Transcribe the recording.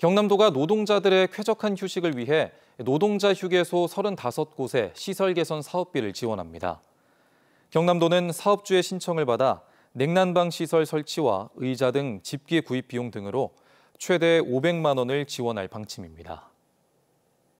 경남도가 노동자들의 쾌적한 휴식을 위해 노동자 휴게소 35곳에 시설 개선 사업비를 지원합니다. 경남도는 사업주의 신청을 받아 냉난방 시설 설치와 의자 등 집기 구입 비용 등으로 최대 500만 원을 지원할 방침입니다.